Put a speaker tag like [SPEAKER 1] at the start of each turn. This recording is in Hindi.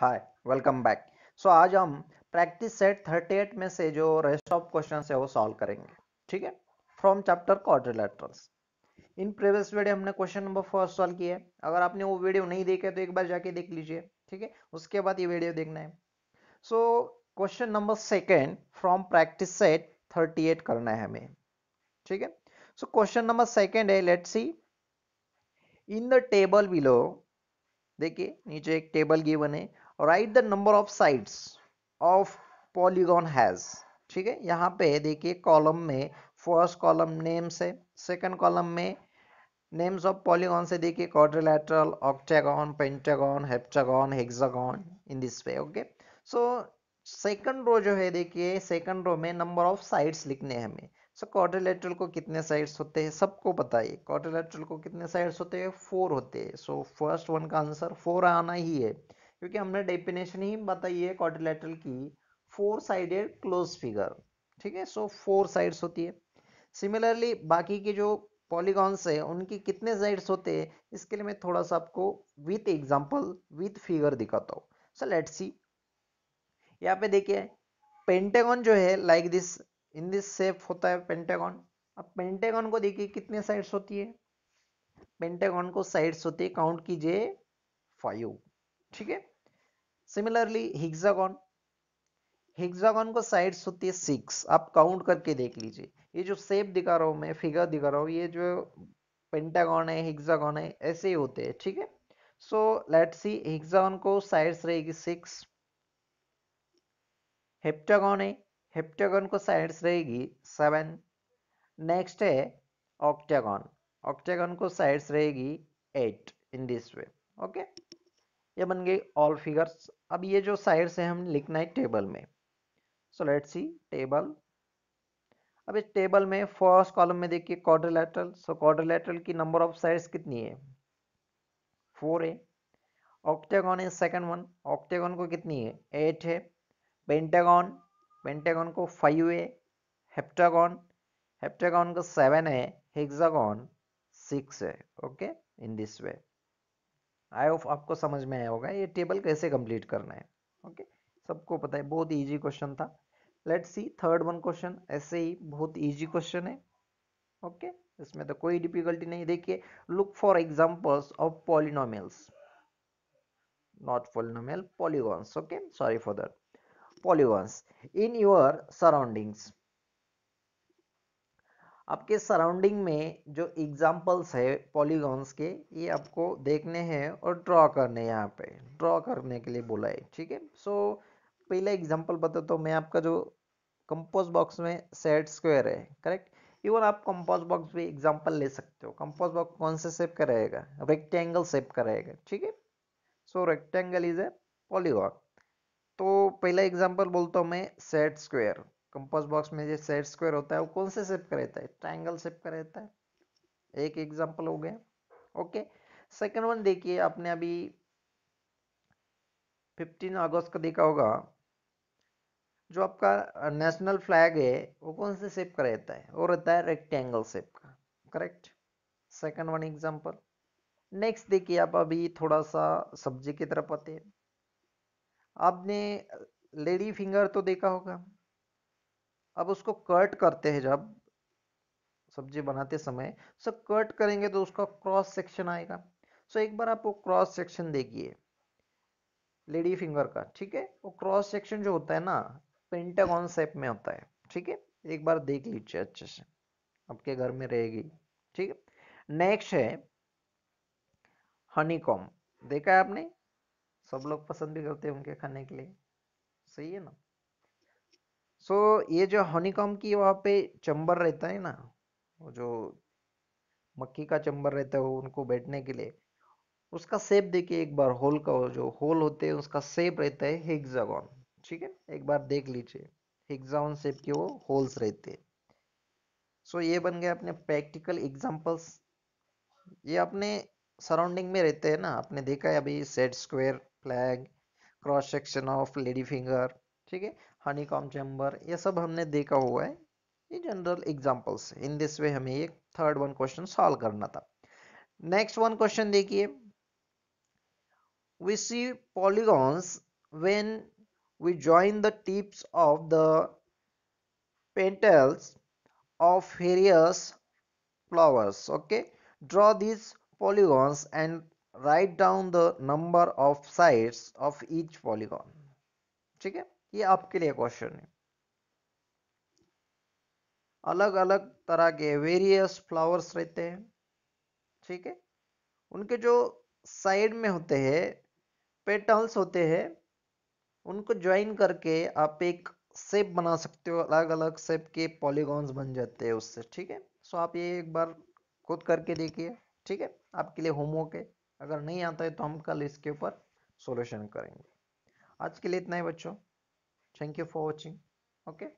[SPEAKER 1] हाय वेलकम बैक सो आज हम प्रैक्टिस सेट 38 में से जो रेस्ट ऑफ क्वेश्चन है वो सॉल्व करेंगे ठीक है from chapter quadrilaterals in previous video हमने क्वेश्चन नंबर फर्स्ट सॉल्व किया है अगर आपने वो वीडियो नहीं देखा तो एक बार जाके देख लीजिए ठीक है उसके बाद ये वीडियो देखना है so question number second from practice set 38 करना है हमें ठीक है सो क्वेश्चन नंबर सेकेंड है let see in the table below देखिए नीचे एक टेबल गिवन है right the number of sides of polygon has ठीक है यहाँ पे देखिए कॉलम में फर्स्ट कॉलम नेम्स है सेकंड कॉलम में नेम्स ऑफ पॉलीगॉन से देखिए quadrilateral octagon pentagon heptagon hexagon in this way okay so second row जो है देखिए सेकंड रो में नंबर ऑफ साइड्स लिखने हैं हमें सो so, क्वाड्रिलेटरल को कितने साइड्स होते हैं सबको बताइए क्वाड्रिलेटरल को कितने साइड्स होते हैं फोर होते हैं सो फर्स्ट वन का आंसर फोर आना ही है क्योंकि हमने डेफिनेशन ही बताई है क्वाड्रिलेटरल की फोर साइडेड क्लोज फिगर ठीक है सो फोर साइड्स होती है सिमिलरली बाकी के जो पॉलीगॉन्स है उनकी कितने साइड्स होते हैं इसके लिए मैं थोड़ा सा आपको विथ एग्जाम्पल विथ फिगर दिखाता हूँ सो लेट सी यहाँ पे देखिए पेंटेगॉन जो है like this in this shape होता है पेंटेगॉन अब पेंटेगॉन को देखिए कितने साइड्स होती है पेंटेगॉन को साइड्स होती है काउंट कीजिए फाइव ठीक है सिमिलरली हिग्जागन हेक्सागन को साइड्स होती है सिक्स आप काउंट करके देख लीजिए ये जो शेप दिखा रहा हूँ मैं फिगर दिखा रहा हूँ ये जो पेंटागन है हेक्सागन है ऐसे ही होते हैं ठीक है सो लेट सी हेक्सागन को साइड्स रहेगी सिक्स हेप्टागन है हेप्टागन को साइड्स रहेगी सेवन नेक्स्ट है ऑक्टागन ऑक्टागन को साइड्स रहेगी eight in this way okay ये बन गई ऑल फिगर्स अब ये जो साइड से हम लिखना है टेबल में सो लेट्स सी टेबल अब इस टेबल में फर्स्ट कॉलम में देखिए क्वाड्रिलेटरल सो क्वाड्रिलेटरल की नंबर ऑफ साइड्स कितनी है फोर है ऑक्टेगॉन है सेकंड वन ऑक्टेगॉन को कितनी है एट है पेंटागॉन पेंटागॉन को फाइव है हेप्टागॉन हेप्टागॉन को सेवन है हेक्सागॉन सिक्स है okay in this way I hope आपको समझ में आया होगा ये टेबल कैसे कंप्लीट करना है ओके सबको पता है बहुत ईजी क्वेश्चन था let's see third one question ऐसे ही बहुत ईजी क्वेश्चन है ओके इसमें तो कोई डिफिकल्टी नहीं देखिए look for examples of polynomials not polynomial polygons okay sorry for that polygons in your surroundings आपके सराउंडिंग में जो एग्जाम्पल्स है पॉलीगॉन्स के ये आपको देखने हैं और ड्रॉ करने हैं यहाँ पे ड्रॉ करने के लिए बोला है ठीक है सो पहला एग्जाम्पल बताता हूँ मैं आपका जो कंपोज बॉक्स में सेट स्क्वायर है करेक्ट इवन आप कंपोज बॉक्स भी एग्जाम्पल ले सकते हो कंपोज बॉक्स कौन से सेप का रहेगा रेक्टेंगल सेप का रहेगा ठीक है so rectangle is a polygon तो पहला एग्जाम्पल बोलता हूँ मैं सेट स्क्वायर कंपास बॉक्स में जो सेट स्क्वायर होता है वो कौन से शेप का रहता है ट्राइंगल शेप का रहता है एक एग्जाम्पल हो गया ओके सेकेंड वन देखिए आपने अभी 15 अगस्त का देखा होगा जो आपका नेशनल फ्लैग है वो कौन से शेप का रहता है वो रहता है रेक्टेंगल शेप का correct second one example next देखिए आप अभी थोड़ा सा सब्जी की तरफ आते हैं आपने लेडी फिंगर तो देखा होगा अब उसको कट करते हैं जब सब्जी बनाते समय सो कट करेंगे तो उसका क्रॉस सेक्शन आएगा सो एक बार आप वो क्रॉस सेक्शन देखिए लेडी फिंगर का ठीक है वो क्रॉस सेक्शन जो होता है ना पेंटागॉन शेप में होता है ठीक है एक बार देख लीजिए अच्छे से आपके घर में रहेगी ठीक है नेक्स्ट है हनीकॉम देखा है आपने सब लोग पसंद भी करते होंगे खाने के लिए सही है ना सो so, ये जो हनीकॉम की वहाँ पे चंबर रहता है ना वो जो मक्खी का चंबर रहता है वो उनको बैठने के लिए उसका सेप देखिए एक बार होल का जो होल होते हैं उसका सेप रहता है हेक्सागोन ठीक है एक बार देख लीजिए हेक्सागोन सेप के वो होल्स रहते हैं सो so, ये बन गए अपने प्रैक्टिकल एग्जाम्पल्स ये अपने सराउंडिंग में रहते हैं ना आपने देखा है अभी set square flag cross section of lady finger ठीक है हनीकॉम चैम्बर ये सब हमने देखा हुआ है ये general examples in this way हमें एक थर्ड वन क्वेश्चन सॉल्व करना था नेक्स्ट वन क्वेश्चन देखिए we see polygons when we join the tips of the petals of various flowers okay draw this polygons and write down the number of sides of each polygon ठीक है ये आपके लिए क्वेश्चन है अलग अलग तरह के वेरियस फ्लावर्स रहते हैं ठीक है उनके जो साइड में होते हैं पेटल्स होते हैं उनको ज्वाइन करके आप एक सेप बना सकते हो अलग अलग सेप के पॉलीगॉन्स बन जाते हैं उससे ठीक है सो आप ये एक बार खुद करके देखिए ठीक है आपके लिए होमवर्क है अगर नहीं आता है तो हम कल इसके ऊपर सोल्यूशन करेंगे आज के लिए इतना ही बच्चों Thank you for watching. Okay.